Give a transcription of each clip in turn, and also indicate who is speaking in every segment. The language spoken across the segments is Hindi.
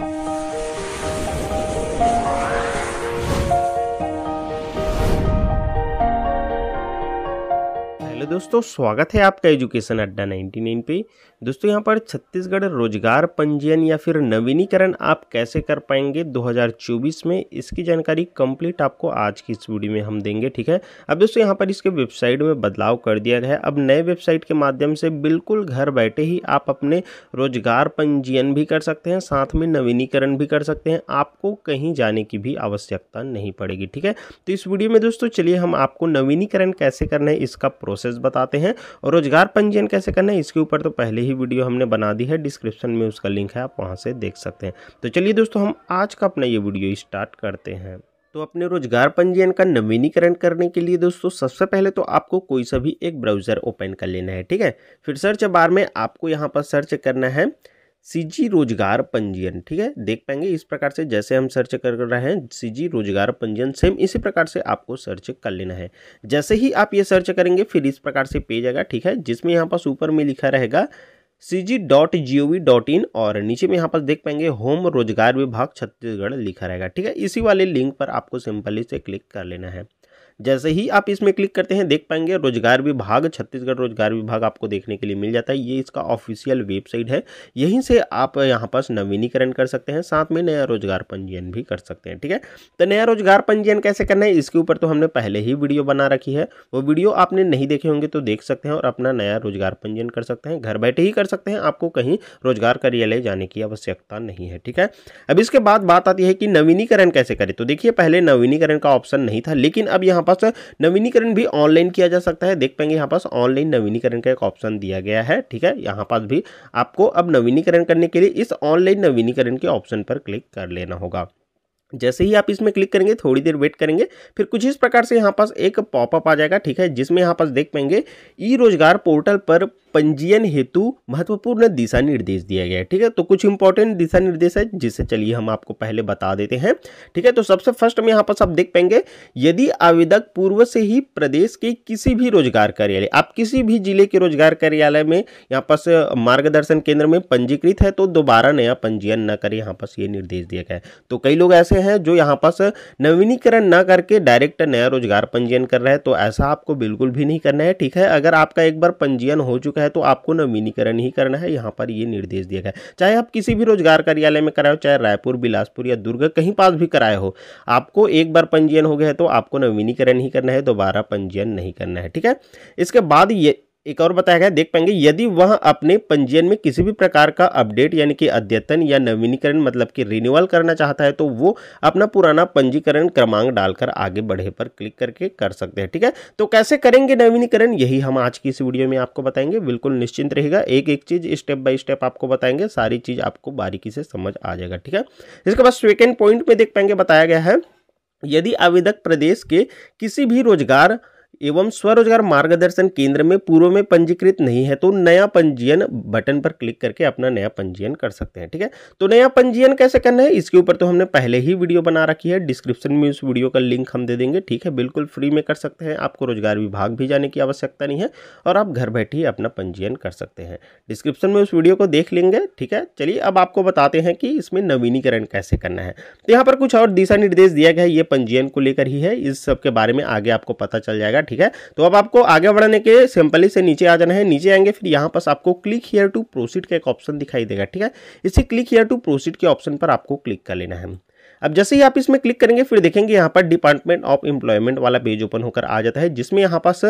Speaker 1: Thank you. दोस्तों स्वागत है आपका एजुकेशन अड्डा 99 पे दोस्तों यहाँ पर छत्तीसगढ़ रोजगार पंजीयन या फिर नवीनीकरण आप कैसे कर पाएंगे 2024 में इसकी जानकारी कंप्लीट आपको आज की इस वीडियो में हम देंगे ठीक है अब दोस्तों यहाँ पर इसके वेबसाइट में बदलाव कर दिया गया है अब नए वेबसाइट के माध्यम से बिल्कुल घर बैठे ही आप अपने रोजगार पंजीयन भी कर सकते हैं साथ में नवीनीकरण भी कर सकते हैं आपको कहीं जाने की भी आवश्यकता नहीं पड़ेगी ठीक है तो इस वीडियो में दोस्तों चलिए हम आपको नवीनीकरण कैसे करना है इसका प्रोसेस बताते हैं और रोजगार पंजीयन कैसे करना है इसके ऊपर तो पहले ही वीडियो हमने बना दी है डिस्क्रिप्शन में उसका लिंक है आप वहाँ से देख सकते हैं तो चलिए दोस्तों हम आज का अपना ये वीडियो स्टार्ट करते हैं तो अपने रोजगार पंजीयन का नवीनीकरण करने के लिए दोस्तों सबसे पहले तो आपको कोई सा भी एक ब्राउज़र ओपन कर लेना है ठीक है फिर सर्च बार में आपको यहाँ पर सर्च करना है सी जी रोजगार पंजीयन ठीक है देख पाएंगे इस प्रकार से जैसे हम सर्च कर रहे हैं सी जी रोजगार पंजीयन सेम इसी प्रकार से आपको सर्च कर लेना है जैसे ही आप ये सर्च करेंगे फिर इस प्रकार से पेज आएगा ठीक है जिसमें यहाँ पास ऊपर में लिखा रहेगा C G dot G O V dot in और नीचे में यहाँ पास देख पाएंगे होम रोजगार विभाग छत्तीसगढ़ लिखा रहेगा ठीक है इसी वाले लिंक पर आपको सिंपली से क्लिक कर लेना है जैसे ही आप इसमें क्लिक करते हैं देख पाएंगे रोजगार विभाग छत्तीसगढ़ रोजगार विभाग आपको देखने के लिए मिल जाता है ये इसका ऑफिशियल वेबसाइट है यहीं से आप यहाँ पास नवीनीकरण कर सकते हैं साथ में नया रोजगार पंजीयन भी कर सकते हैं ठीक है तो नया रोजगार पंजीयन कैसे करना है इसके ऊपर तो हमने पहले ही वीडियो बना रखी है वो वीडियो आपने नहीं देखे होंगे तो देख सकते हैं और अपना नया रोजगार पंजीयन कर सकते हैं घर बैठे ही कर सकते हैं आपको कहीं रोजगार कार्यालय जाने की आवश्यकता नहीं है ठीक है अब इसके बाद बात आती है कि नवीनीकरण कैसे करें तो देखिए पहले नवीनीकरण का ऑप्शन नहीं था लेकिन अब यहाँ पास नवीनीकरण भी ऑनलाइन किया जा सकता है देख पाएंगे यहाँ पास ऑनलाइन नवीनीकरण का एक ऑप्शन दिया गया है ठीक है यहाँ पास भी आपको अब नवीनीकरण करने के लिए इस ऑनलाइन नवीनीकरण के ऑप्शन पर क्लिक कर लेना होगा जैसे ही आप इसमें क्लिक करेंगे थोड़ी देर वेट करेंगे फिर कुछ इस प्रकार से यहाँ पास एक पॉपअप आ जाएगा ठीक है जिसमें यहाँ पास देख पाएंगे ई रोजगार पोर्टल पर पंजीयन हेतु महत्वपूर्ण दिशा निर्देश दिया गया है ठीक है तो कुछ इंपॉर्टेंट दिशा निर्देश है जिसे चलिए हम आपको पहले बता देते हैं ठीक है तो सबसे फर्स्ट में यहाँ पर सब देख पाएंगे यदि आवेदक पूर्व से ही प्रदेश के किसी भी रोजगार कार्यालय आप किसी भी जिले के रोजगार कार्यालय में यहाँ पर मार्गदर्शन केंद्र में पंजीकृत है तो दोबारा नया पंजीयन न करें यहाँ पर ये निर्देश दिया गया है तो कई लोग ऐसे हैं जो यहाँ पर नवीनीकरण न करके डायरेक्ट नया रोजगार पंजीयन कर रहे हैं तो ऐसा आपको बिल्कुल भी नहीं करना है ठीक है अगर आपका एक बार पंजीयन हो चुका है तो आपको नवीनीकरण ही करना है यहाँ पर ये निर्देश दिया गया चाहे आप किसी भी रोजगार कार्यालय में कराए चाहे रायपुर बिलासपुर या दुर्ग कहीं पास भी कराए हो आपको एक बार पंजीयन हो गया है तो आपको नवीनीकरण ही करना है दोबारा पंजीयन नहीं करना है ठीक है इसके बाद ये एक और बताया गया देख पाएंगे यदि वह अपने पंजीयन में किसी भी प्रकार का अपडेट यानी कि अद्यतन या नवीनीकरण मतलब कि रिन्यूअल करना चाहता है तो वो अपना पुराना पंजीकरण क्रमांक डालकर आगे बढ़े पर क्लिक करके कर सकते हैं ठीक है तो कैसे करेंगे नवीनीकरण यही हम आज की इस वीडियो में आपको बताएंगे बिल्कुल निश्चिंत रहेगा एक एक चीज स्टेप बाय स्टेप आपको बताएंगे सारी चीज आपको बारीकी से समझ आ जाएगा ठीक है इसके बाद सेकेंड पॉइंट में देख पाएंगे बताया गया है यदि आवेदक प्रदेश के किसी भी रोजगार एवं स्वरोजगार मार्गदर्शन केंद्र में पूर्व में पंजीकृत नहीं है तो नया पंजीयन बटन पर क्लिक करके अपना नया पंजीयन कर सकते हैं ठीक है तो नया पंजीयन कैसे करना है इसके ऊपर तो हमने पहले ही वीडियो बना रखी है डिस्क्रिप्शन में उस वीडियो का लिंक हम दे देंगे ठीक है बिल्कुल फ्री में कर सकते हैं आपको रोजगार विभाग भी जाने की आवश्यकता नहीं है और आप घर बैठे ही अपना पंजीयन कर सकते हैं डिस्क्रिप्शन में उस वीडियो को देख लेंगे ठीक है चलिए अब आपको बताते हैं कि इसमें नवीनीकरण कैसे करना है तो यहाँ पर कुछ और दिशा निर्देश दिया गया है ये पंजीयन को लेकर ही है इस सब के बारे में आगे आपको पता चल जाएगा ठीक है तो अब आपको आगे बढ़ने के सिंपली से नीचे आ जाना है नीचे आएंगे फिर यहाँ पास आपको क्लिक हेयर टू प्रोसीड का एक ऑप्शन दिखाई देगा ठीक है इसी क्लिक हेयर टू प्रोसीड के ऑप्शन पर आपको क्लिक कर लेना है अब जैसे ही आप इसमें क्लिक करेंगे फिर देखेंगे यहाँ पर डिपार्टमेंट ऑफ एम्प्लॉयमेंट वाला पेज ओपन होकर आ जाता है जिसमें यहाँ पास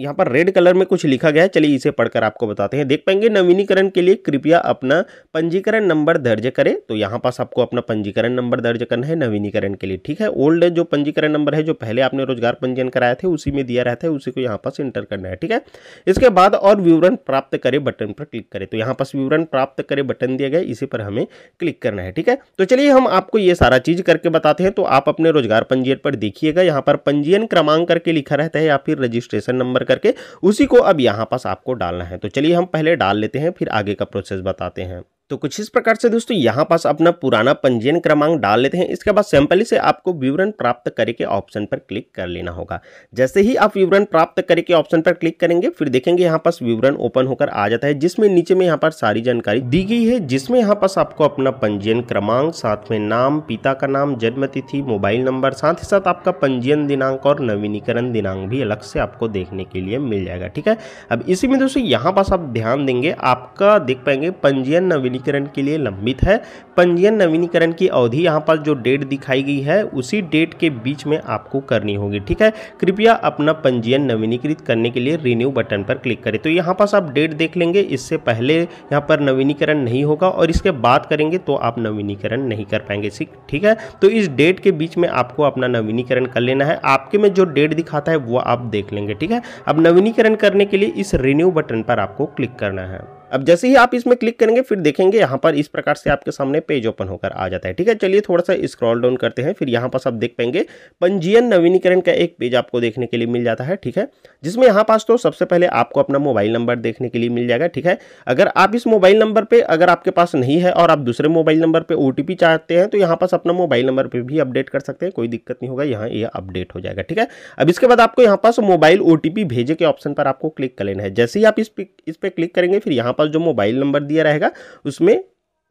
Speaker 1: यहाँ पर रेड कलर में कुछ लिखा गया है चलिए इसे पढ़कर आपको बताते हैं देख पाएंगे नवीनीकरण के लिए कृपया अपना पंजीकरण नंबर दर्ज करें तो यहाँ पास आपको अपना पंजीकरण नंबर दर्ज करना है नवीनीकरण के लिए ठीक है ओल्ड जो पंजीकरण नंबर है जो पहले आपने रोजगार पंजीयन कराया थे उसी में दिया रहता है उसी को यहाँ पास इंटर करना है ठीक है इसके बाद और विवरण प्राप्त करे बटन पर क्लिक करें तो यहाँ पास विवरण प्राप्त करें बटन दिया गया इसी पर हमें क्लिक करना है ठीक है तो चलिए हम आपको ये सारा चीज़ करके बताते हैं तो आप अपने रोजगार पंजीयन पर देखिएगा यहाँ पर पंजीयन क्रमांक करके लिखा रहता है या फिर रजिस्ट्रेशन नंबर करके उसी को अब यहाँ पास आपको डालना है तो चलिए हम पहले डाल लेते हैं फिर आगे का प्रोसेस बताते हैं तो कुछ इस प्रकार से दोस्तों यहाँ पास अपना पुराना पंजीयन क्रमांक डाल लेते हैं इसके बाद सैंपल से आपको विवरण प्राप्त करे के ऑप्शन पर क्लिक कर लेना होगा जैसे ही आप विवरण प्राप्त करे के ऑप्शन पर क्लिक करेंगे फिर देखेंगे यहाँ पास विवरण ओपन होकर आ जाता है जिसमें नीचे में यहाँ पर सारी जानकारी दी गई है जिसमें यहाँ पास आपको अपना पंजीयन क्रमांक साथ में नाम पिता का नाम जन्मतिथि मोबाइल नंबर साथ ही साथ आपका पंजीयन दिनांक और नवीनीकरण दिनांक भी अलग से आपको देखने के लिए मिल जाएगा ठीक है अब इसी में दोस्तों यहाँ पास आप ध्यान देंगे आपका देख पाएंगे पंजीयन नवीन नवीनीकरण के लिए लंबित है पंजीयन नवीनीकरण की अवधि यहाँ पर जो डेट दिखाई गई है उसी डेट के बीच में आपको करनी होगी ठीक है कृपया अपना पंजीयन नवीनीकृत करने के लिए रिन्यू बटन पर क्लिक करें तो यहाँ पास आप डेट देख लेंगे इससे पहले यहाँ पर नवीनीकरण नहीं होगा और इसके बाद करेंगे तो आप नवीनीकरण नहीं कर पाएंगे ठीक है तो इस डेट के बीच में आपको अपना नवीनीकरण कर लेना है आपके में जो डेट दिखाता है वो आप देख लेंगे ठीक है अब नवीनीकरण करने के लिए इस रिन्यू बटन पर आपको क्लिक करना है अब जैसे ही आप इसमें क्लिक करेंगे फिर देखेंगे यहाँ पर इस प्रकार से आपके सामने पेज ओपन होकर आ जाता है ठीक है चलिए थोड़ा सा स्क्रॉल डाउन करते हैं फिर यहाँ पास आप देख पाएंगे पंजीयन नवीनीकरण का एक पेज आपको देखने के लिए मिल जाता है ठीक है जिसमें यहाँ पास तो सबसे पहले आपको अपना मोबाइल नंबर देखने के लिए मिल जाएगा ठीक है अगर आप इस मोबाइल नंबर पर अगर आपके पास नहीं है और आप दूसरे मोबाइल नंबर पर ओ चाहते हैं तो यहाँ पास अपना मोबाइल नंबर पर भी अपडेट कर सकते हैं कोई दिक्कत नहीं होगा यहाँ ये अपडेट हो जाएगा ठीक है अब इसके बाद आपको यहाँ पास मोबाइल ओ भेजे के ऑप्शन पर आपको क्लिक कर लेना है जैसे ही आप इस पर इस पर क्लिक करेंगे फिर यहाँ पास जो मोबाइल नंबर दिया रहेगा उसमें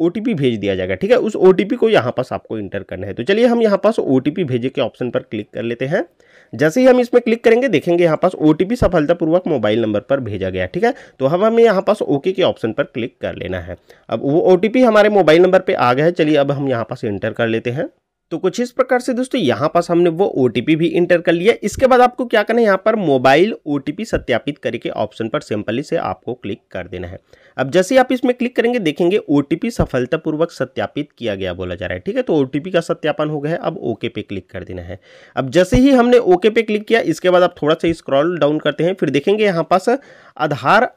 Speaker 1: ओ भेज दिया जाएगा ठीक है उस ओ को यहाँ पास आपको इंटर करना है तो चलिए हम यहाँ पास ओ भेजे के ऑप्शन पर क्लिक कर लेते हैं जैसे ही हम इसमें क्लिक करेंगे देखेंगे यहाँ पास ओ सफलतापूर्वक मोबाइल नंबर पर भेजा गया ठीक है तो हम हमें यहाँ पास ओके के ऑप्शन पर क्लिक कर लेना है अब वो ओ हमारे मोबाइल नंबर पर आ गया है चलिए अब हम यहाँ पास इंटर कर लेते हैं तो कुछ इस प्रकार से दोस्तों यहाँ पास हमने वो ओ भी इंटर कर लिया इसके बाद आपको क्या करना है यहाँ पर मोबाइल ओ सत्यापित करके ऑप्शन पर सिंपली से आपको क्लिक कर देना है अब जैसे ही आप इसमें क्लिक करेंगे देखेंगे ओ सफलतापूर्वक सत्यापित किया गया बोला जा रहा है ठीक है तो ओ का सत्यापन हो गया है अब ओके पे क्लिक कर देना है अब जैसे ही हमने ओके पे क्लिक किया इसके बाद आप थोड़ा सा स्क्रॉल डाउन करते हैं फिर देखेंगे यहाँ पास आधार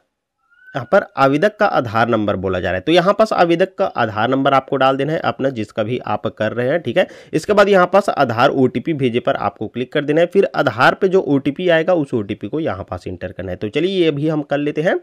Speaker 1: यहाँ पर आवेदक का आधार नंबर बोला जा रहा है तो यहाँ पास आवेदक का आधार नंबर आपको डाल देना है अपना जिसका भी आप कर रहे हैं ठीक है इसके बाद यहाँ पास आधार ओ भेजे पर आपको क्लिक कर देना है फिर आधार पर जो ओ आएगा उस ओ को यहाँ पास इंटर करना है तो चलिए ये भी हम कर लेते हैं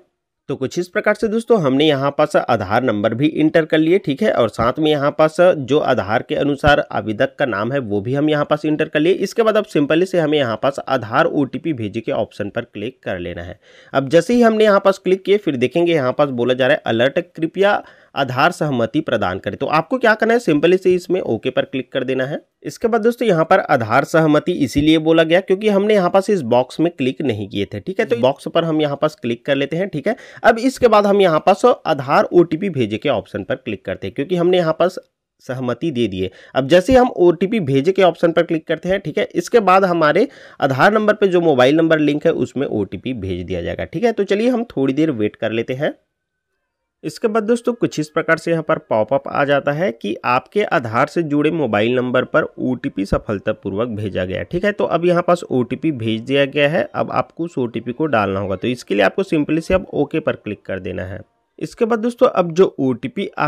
Speaker 1: तो कुछ इस प्रकार से दोस्तों हमने यहाँ पास आधार नंबर भी इंटर कर लिए ठीक है और साथ में यहाँ पास जो आधार के अनुसार आवेदक का नाम है वो भी हम यहाँ पास इंटर कर लिए इसके बाद अब सिंपली से हमें यहाँ पास आधार ओ भेजे के ऑप्शन पर क्लिक कर लेना है अब जैसे ही हमने यहाँ पास क्लिक किए फिर देखेंगे यहाँ पास बोला जा रहा है अलर्ट कृपया आधार सहमति प्रदान करें तो आपको क्या करना है सिंपली से इसमें ओके पर क्लिक कर देना है इसके बाद दोस्तों यहाँ पर आधार सहमति इसीलिए बोला गया क्योंकि हमने यहाँ पास इस बॉक्स में क्लिक नहीं किए थे ठीक है तो बॉक्स पर हम यहाँ पास क्लिक कर लेते हैं ठीक है अब इसके बाद हम यहाँ पास आधार ओ भेजे के ऑप्शन पर क्लिक करते हैं क्योंकि हमने यहाँ पास सहमति दे दिए अब जैसे हम ओ भेजे के ऑप्शन पर क्लिक करते हैं ठीक है इसके बाद हमारे आधार नंबर पर जो मोबाइल नंबर लिंक है उसमें ओ भेज दिया जाएगा ठीक है तो चलिए हम थोड़ी देर वेट कर लेते हैं इसके बाद दोस्तों कुछ इस प्रकार से यहाँ पर पॉपअप आ जाता है कि आपके आधार से जुड़े मोबाइल नंबर पर ओ सफलतापूर्वक भेजा गया ठीक है तो अब यहाँ पास ओ भेज दिया गया है अब आपको उस ओ को डालना होगा तो इसके लिए आपको सिंपली से अब ओके पर क्लिक कर देना है इसके बाद दोस्तों अब जो ओ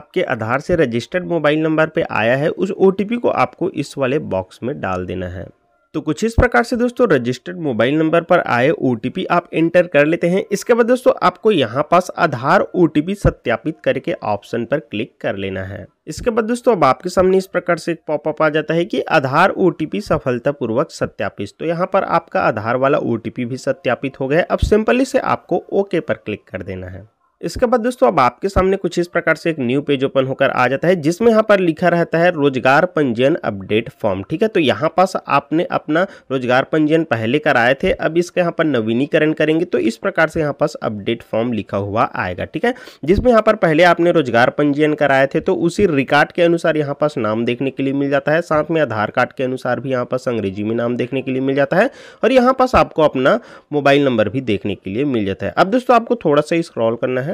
Speaker 1: आपके आधार से रजिस्टर्ड मोबाइल नंबर पर आया है उस ओ को आपको इस वाले बॉक्स में डाल देना है तो कुछ इस प्रकार से दोस्तों रजिस्टर्ड मोबाइल नंबर पर आए ओ आप एंटर कर लेते हैं इसके बाद दोस्तों आपको यहाँ पास आधार ओ सत्यापित करके ऑप्शन पर क्लिक कर लेना है इसके बाद दोस्तों अब आपके सामने इस प्रकार से एक पॉपअप आ जाता है कि आधार ओ सफलतापूर्वक सत्यापित तो यहाँ पर आपका आधार वाला ओ भी सत्यापित हो गया अब सिंपली से आपको ओके पर क्लिक कर देना है इसके बाद दोस्तों अब आपके सामने कुछ इस प्रकार से एक न्यू पेज ओपन होकर आ जाता है जिसमें यहाँ पर लिखा रहता है रोजगार पंजीयन अपडेट फॉर्म ठीक है तो यहाँ पास आपने अपना रोजगार पंजीयन पहले कराए थे अब इसका यहाँ पर नवीनीकरण करेंगे तो इस प्रकार से यहाँ पास अपडेट फॉर्म लिखा हुआ आएगा ठीक है जिसमें यहाँ पर पहले आपने रोजगार पंजीयन कराए थे तो उसी रिकार्ड के अनुसार यहाँ पास नाम देखने के लिए मिल जाता है साथ में आधार कार्ड के अनुसार भी यहाँ पास अंग्रेजी में नाम देखने के लिए मिल जाता है और यहाँ पास आपको अपना मोबाइल नंबर भी देखने के लिए मिल जाता है अब दोस्तों आपको थोड़ा सा स्क्रॉल करना है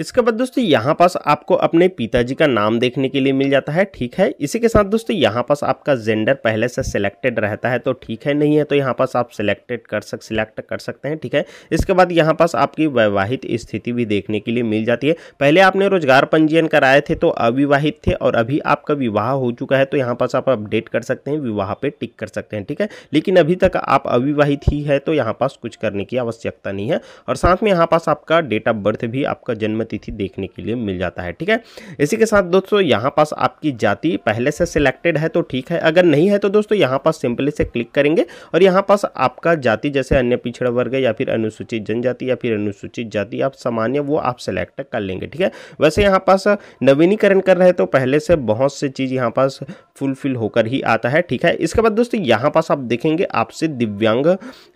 Speaker 1: इसके बाद दोस्तों यहाँ पास आपको अपने पिताजी का नाम देखने के लिए मिल जाता है ठीक है इसी के साथ दोस्तों यहाँ पास आपका जेंडर पहले से सिलेक्टेड रहता है तो ठीक है नहीं है तो यहाँ पास आप सिलेक्टेड कर सक सिलेक्ट कर सकते हैं ठीक है इसके बाद यहाँ पास आपकी वैवाहिक स्थिति भी देखने के लिए मिल जाती है पहले आपने रोजगार पंजीयन कराए थे तो अविवाहित थे और अभी आपका विवाह हो चुका है तो यहाँ पास आप अपडेट कर सकते हैं विवाह पर टिक कर सकते हैं ठीक है लेकिन अभी तक आप अविवाहित ही है तो यहाँ पास कुछ करने की आवश्यकता नहीं है और साथ में यहाँ पास आपका डेट ऑफ बर्थ भी आपका जन्म तिथि देखने के लिए मिल जाता है ठीक है इसी के साथ दोस्तों यहाँ पास आपकी जाति पहले से सिलेक्टेड है तो ठीक है अगर नहीं है तो दोस्तों यहाँ पास सिंपली से क्लिक करेंगे और यहाँ पास आपका जाति जैसे अन्य पिछड़ा वर्ग या फिर अनुसूचित जनजाति या फिर अनुसूचित जाति आप सामान्य वो आप सिलेक्ट कर लेंगे ठीक है वैसे यहाँ पास नवीनीकरण कर रहे तो पहले से बहुत से चीज़ यहाँ पास फुलफिल होकर ही आता है ठीक है इसके बाद दोस्तों यहाँ पास आप देखेंगे आपसे दिव्यांग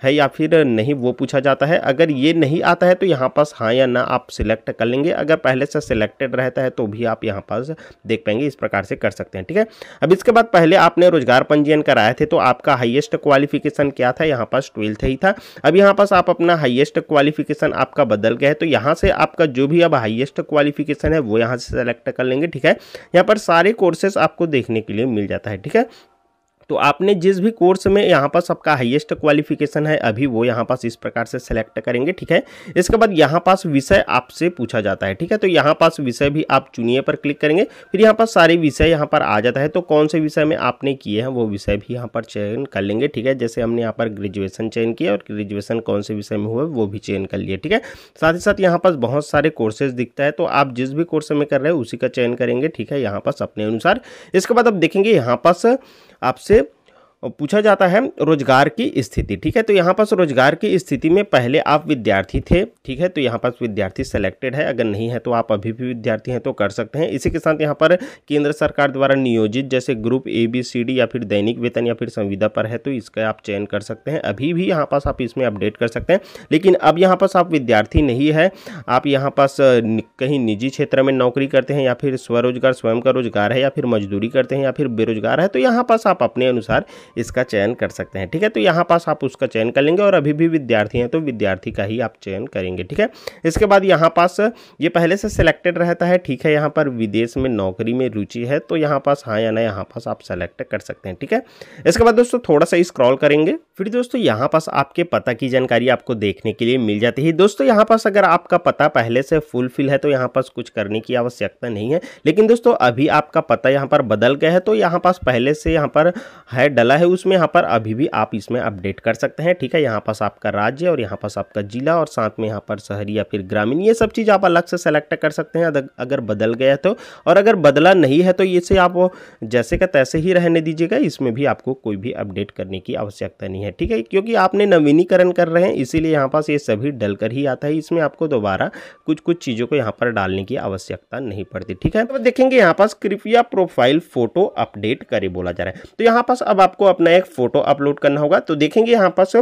Speaker 1: है या फिर नहीं वो पूछा जाता है अगर ये नहीं आता है तो यहाँ पास हाँ या ना आप सिलेक्ट कर लेंगे करेंगे अगर पहले से सिलेक्टेड रहता है तो भी आप यहाँ पास देख पाएंगे इस प्रकार से कर सकते हैं ठीक है अब इसके बाद पहले आपने रोजगार पंजीयन कराए थे तो आपका हाइएस्ट क्वालिफिकेशन क्या था यहाँ पास ट्वेल्थ ही था अब यहाँ पास आप अपना हाइएस्ट क्वालिफिकेशन आपका बदल गया है तो यहाँ से आपका जो भी अब हाइएस्ट क्वालिफिकेशन है वो यहाँ से सेलेक्ट कर लेंगे ठीक है यहाँ पर सारे कोर्सेस आपको देखने के लिए मिल जाता है ठीक है तो आपने जिस भी कोर्स में यहाँ पास आपका हाईएस्ट क्वालिफिकेशन है अभी वो यहाँ पास इस प्रकार से सेलेक्ट करेंगे ठीक है इसके बाद यहाँ पास विषय आपसे पूछा जाता है ठीक है तो यहाँ पास विषय भी आप चुनिए पर क्लिक करेंगे फिर यहाँ पास सारे विषय यहाँ पर आ जाता है तो कौन से विषय में आपने किए हैं वो विषय भी यहाँ पर चयन कर लेंगे ठीक है जैसे हमने यहाँ पर ग्रेजुएसन चयन किया और ग्रेजुएसन कौन से विषय में हुआ वो भी चयन कर लिए ठीक है साथ ही साथ यहाँ पास बहुत सारे कोर्सेज दिखता है तो आप जिस भी कोर्स में कर रहे हैं उसी का चयन करेंगे ठीक है यहाँ पास अपने अनुसार इसके बाद आप देखेंगे यहाँ पास आपसे पूछा जाता है रोजगार की स्थिति ठीक है तो यहाँ पास रोजगार की स्थिति में पहले आप विद्यार्थी थे ठीक है तो यहाँ पास विद्यार्थी सेलेक्टेड है अगर नहीं है तो आप अभी भी विद्यार्थी हैं तो कर सकते हैं इसी के साथ यहाँ पर केंद्र सरकार द्वारा नियोजित जैसे group A B C D या फिर दैनिक वेतन या फिर संविदा पर है तो इसका आप चयन कर सकते हैं अभी भी यहाँ पास आप इसमें अपडेट कर सकते हैं लेकिन अब यहाँ पास आप विद्यार्थी नहीं है आप यहाँ पास कहीं निजी क्षेत्र में नौकरी करते हैं या फिर स्वरोजगार स्वयं का रोजगार है या फिर मजदूरी करते हैं या फिर बेरोजगार है तो यहाँ पास आप अपने अनुसार इसका चयन कर सकते हैं ठीक है तो यहाँ पास आप उसका चयन कर लेंगे और अभी भी विद्यार्थी हैं तो विद्यार्थी का ही आप चयन करेंगे ठीक है इसके बाद यहाँ पास ये पहले से सिलेक्टेड रहता है ठीक है यहाँ पर विदेश में नौकरी में रुचि है तो यहाँ पास हाँ या ना यहाँ पास आप सेलेक्ट कर सकते हैं ठीक है इसके बाद दोस्तों थोड़ा सा स्क्रॉल करेंगे फिर दोस्तों यहाँ पास आपके पता की जानकारी आपको देखने के लिए मिल जाती है दोस्तों यहाँ पास अगर आपका पता पहले से फुलफिल है तो यहाँ पास कुछ करने की आवश्यकता नहीं है लेकिन दोस्तों अभी आपका पता यहाँ पर बदल गया है तो यहाँ पास पहले से यहाँ पर है डला है है उसमें यहाँ पर अभी भी आप इसमें अपडेट कर सकते हैं ठीक है यहाँ पास आपका राज्य और यहाँ पास आपका जिला और साथ में यहाँ पर शहरी या फिर ग्रामीण ये सब चीज़ आप अलग से सेलेक्ट कर सकते हैं अगर बदल गया तो और अगर बदला नहीं है तो ये से आप जैसे का तैसे ही रहने दीजिएगा इसमें भी आपको कोई भी अपडेट करने की आवश्यकता नहीं है ठीक है क्योंकि आपने नवीनीकरण कर रहे हैं इसीलिए यहाँ पास ये सभी डल ही आता है इसमें आपको दोबारा कुछ कुछ चीज़ों को यहाँ पर डालने की आवश्यकता नहीं पड़ती ठीक है तो देखेंगे यहाँ पास कृपया प्रोफाइल फोटो अपडेट करे बोला जा रहा है तो यहाँ पास अब आपको अपना एक फ़ोटो अपलोड करना होगा तो देखेंगे यहाँ पास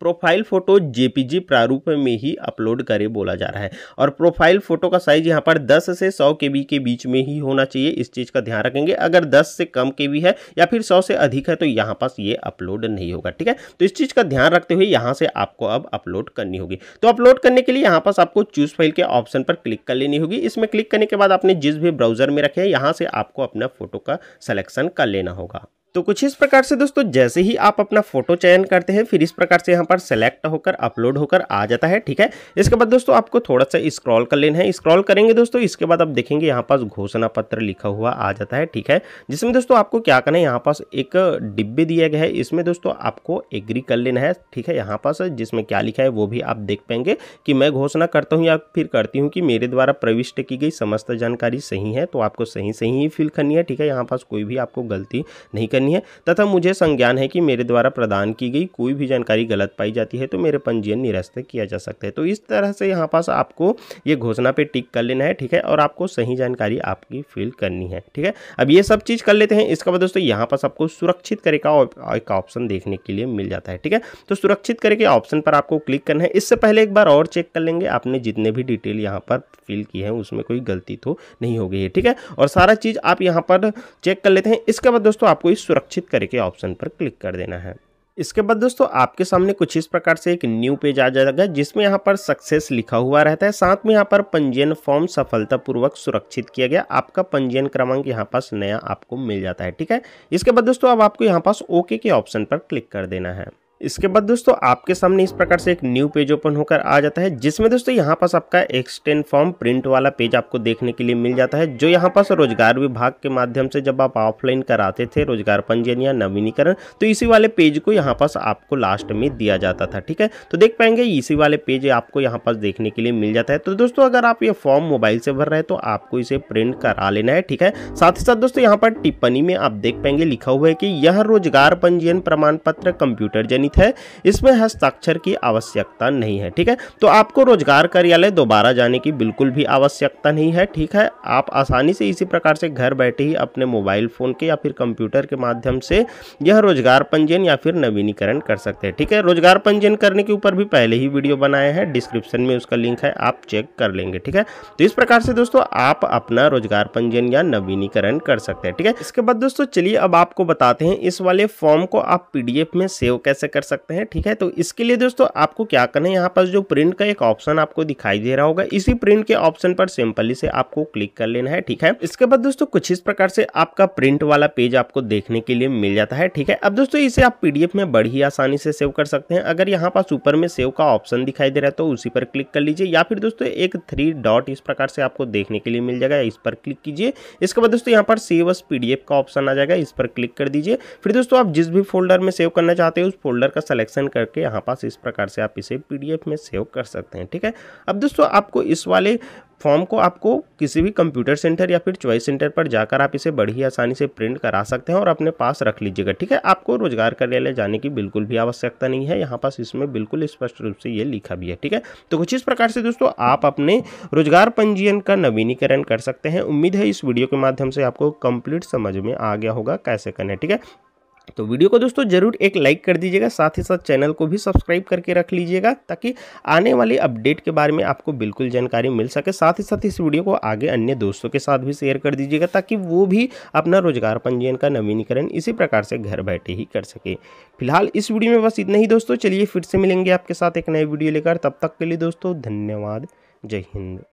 Speaker 1: प्रोफाइल फ़ोटो जेपीजी प्रारूप में ही अपलोड करें बोला जा रहा है और प्रोफाइल फ़ोटो का साइज़ यहाँ पर 10 से 100 के के बीच में ही होना चाहिए इस चीज़ का ध्यान रखेंगे अगर 10 से कम के है या फिर 100 से अधिक है तो यहाँ पास ये अपलोड नहीं होगा ठीक है तो इस चीज़ का ध्यान रखते हुए यहाँ से आपको अब अपलोड करनी होगी तो अपलोड करने के लिए यहाँ पास आपको चूज फाइल के ऑप्शन पर क्लिक कर लेनी होगी इसमें क्लिक करने के बाद आपने जिस भी ब्राउज़र में रखे यहां से आपको अपना फ़ोटो का सलेक्शन कर लेना होगा तो कुछ इस प्रकार से दोस्तों जैसे ही आप अपना फोटो चयन करते हैं फिर इस प्रकार से यहाँ पर सेलेक्ट होकर अपलोड होकर आ जाता है ठीक है इसके बाद दोस्तों आपको थोड़ा सा स्क्रॉल कर लेना है स्क्रॉल करेंगे दोस्तों इसके बाद आप देखेंगे यहाँ पास घोषणा पत्र लिखा हुआ आ जाता है ठीक है जिसमें दोस्तों आपको क्या करना है यहाँ पास एक डिब्बे दिया गया है इसमें दोस्तों आपको एग्री कर लेना है ठीक है यहाँ पास जिसमें क्या लिखा है वो भी आप देख पाएंगे कि मैं घोषणा करता हूँ या फिर करती हूँ कि मेरे द्वारा प्रविष्ट की गई समस्त जानकारी सही है तो आपको सही सही ही फिल करनी है ठीक है यहाँ पास कोई भी आपको गलती नहीं करनी करनी है तथा मुझे संज्ञान है कि मेरे द्वारा प्रदान की गई कोई भी जानकारी गलत पाई जाती है तो मेरे पंजीयन निरस्त किया जा सकता है तो इस तरह से यहाँ पास आपको ये घोषणा पे टिक कर लेना है ठीक है और आपको सही जानकारी आपकी फिल करनी है ठीक है अब ये सब चीज़ कर लेते हैं इसके बाद दोस्तों यहाँ पास आपको सुरक्षित करे का एक ऑप्शन देखने के लिए मिल जाता है ठीक है तो सुरक्षित करे के ऑप्शन पर आपको क्लिक करना है इससे पहले एक बार और चेक कर लेंगे आपने जितने भी डिटेल यहाँ पर फिल की है उसमें कोई गलती तो नहीं हो गई है ठीक है और सारा चीज़ आप यहाँ पर चेक कर लेते हैं इसके बाद दोस्तों आपको इस सुरक्षित करके ऑप्शन पर क्लिक कर देना है इसके बाद दोस्तों आपके सामने कुछ इस प्रकार से एक न्यू पेज आ जाएगा जिसमें यहाँ पर सक्सेस लिखा हुआ रहता है साथ में यहाँ पर पंजीयन फॉर्म सफलतापूर्वक सुरक्षित किया गया आपका पंजीयन क्रमांक यहाँ पास नया आपको मिल जाता है ठीक है इसके बाद दोस्तों अब आपको यहाँ पास ओके के ऑप्शन पर क्लिक कर देना है इसके बाद दोस्तों आपके सामने इस प्रकार से एक न्यू पेज ओपन होकर आ जाता है जिसमें दोस्तों यहाँ पास आपका एक्सटेंड फॉर्म प्रिंट वाला पेज आपको देखने के लिए मिल जाता है जो यहाँ पास रोजगार विभाग के माध्यम से जब आप ऑफलाइन कराते थे रोजगार पंजीयन या नवीनीकरण तो इसी वाले पेज को यहाँ पास आपको लास्ट में दिया जाता था ठीक है तो देख पाएंगे इसी वाले पेज आपको यहाँ पास देखने के लिए मिल जाता है तो दोस्तों अगर आप ये फॉर्म मोबाइल से भर रहे हैं तो आपको इसे प्रिंट करा लेना है ठीक है साथ ही साथ दोस्तों यहाँ पर टिप्पणी में आप देख पाएंगे लिखा हुआ है कि यह रोजगार पंजीयन प्रमाण पत्र कंप्यूटर जन चयनित है इसमें हस्ताक्षर की आवश्यकता नहीं है ठीक है तो आपको रोजगार कार्यालय दोबारा जाने की बिल्कुल भी आवश्यकता नहीं है ठीक है आप आसानी से इसी प्रकार से घर बैठे ही अपने मोबाइल फ़ोन के या फिर कंप्यूटर के माध्यम से यह रोजगार पंजीयन या फिर नवीनीकरण कर सकते हैं ठीक है रोजगार पंजीयन करने के ऊपर भी पहले ही वीडियो बनाए हैं डिस्क्रिप्शन में उसका लिंक है आप चेक कर लेंगे ठीक है तो इस प्रकार से दोस्तों आप अपना रोजगार पंजीयन या नवीनीकरण कर सकते हैं ठीक है इसके बाद दोस्तों चलिए अब आपको बताते हैं इस वाले फॉर्म को आप पीडीएफ में सेव कैसे कर सकते हैं ठीक है तो इसके लिए दोस्तों आपको क्या करना है यहाँ पर जो प्रिंट का एक ऑप्शन आपको दिखाई दे रहा होगा इसी प्रिंट के ऑप्शन पर सिंपली से आपको क्लिक कर लेना है ठीक है इसके बाद दोस्तों कुछ इस प्रकार से आपका प्रिंट वाला पेज आपको देखने के लिए मिल जाता है ठीक है अब दोस्तों इसे आप पीडीएफ में बड़ी आसानी से सेव कर सकते हैं अगर यहाँ पास ऊपर में सेव का ऑप्शन दिखाई दे रहा है तो उसी पर क्लिक कर लीजिए या फिर दोस्तों एक थ्री डॉट इस प्रकार से आपको देखने के लिए मिल जाएगा इस पर क्लिक कीजिए इसके बाद दोस्तों यहाँ पर सेव एस पीडीएफ का ऑप्शन आ जाएगा इस पर क्लिक कर दीजिए फिर दोस्तों आप जिस भी फोल्डर में सेव करना चाहते हैं उस फोल्डर फोल्डर का सिलेक्शन करके यहाँ पास इस प्रकार से आप इसे पीडीएफ में सेव कर सकते हैं ठीक है अब दोस्तों आपको इस वाले फॉर्म को आपको किसी भी कंप्यूटर सेंटर या फिर चॉइस सेंटर पर जाकर आप इसे बड़ी आसानी से प्रिंट करा सकते हैं और अपने पास रख लीजिएगा ठीक है आपको रोजगार कार्यालय जाने की बिल्कुल भी आवश्यकता नहीं है यहाँ पास इसमें बिल्कुल स्पष्ट रूप से ये लिखा भी है ठीक है तो कुछ इस प्रकार से दोस्तों आप अपने रोजगार पंजीयन का नवीनीकरण कर सकते हैं उम्मीद है इस वीडियो के माध्यम से आपको कंप्लीट समझ में आ गया होगा कैसे करना है ठीक है तो वीडियो को दोस्तों जरूर एक लाइक कर दीजिएगा साथ ही साथ चैनल को भी सब्सक्राइब करके रख लीजिएगा ताकि आने वाले अपडेट के बारे में आपको बिल्कुल जानकारी मिल सके साथ ही साथ इस वीडियो को आगे अन्य दोस्तों के साथ भी शेयर कर दीजिएगा ताकि वो भी अपना रोजगार पंजीयन का नवीनीकरण इसी प्रकार से घर बैठे ही कर सके फिलहाल इस वीडियो में बस इतना ही दोस्तों चलिए फिर से मिलेंगे आपके साथ एक नए वीडियो लेकर तब तक के लिए दोस्तों धन्यवाद जय हिंद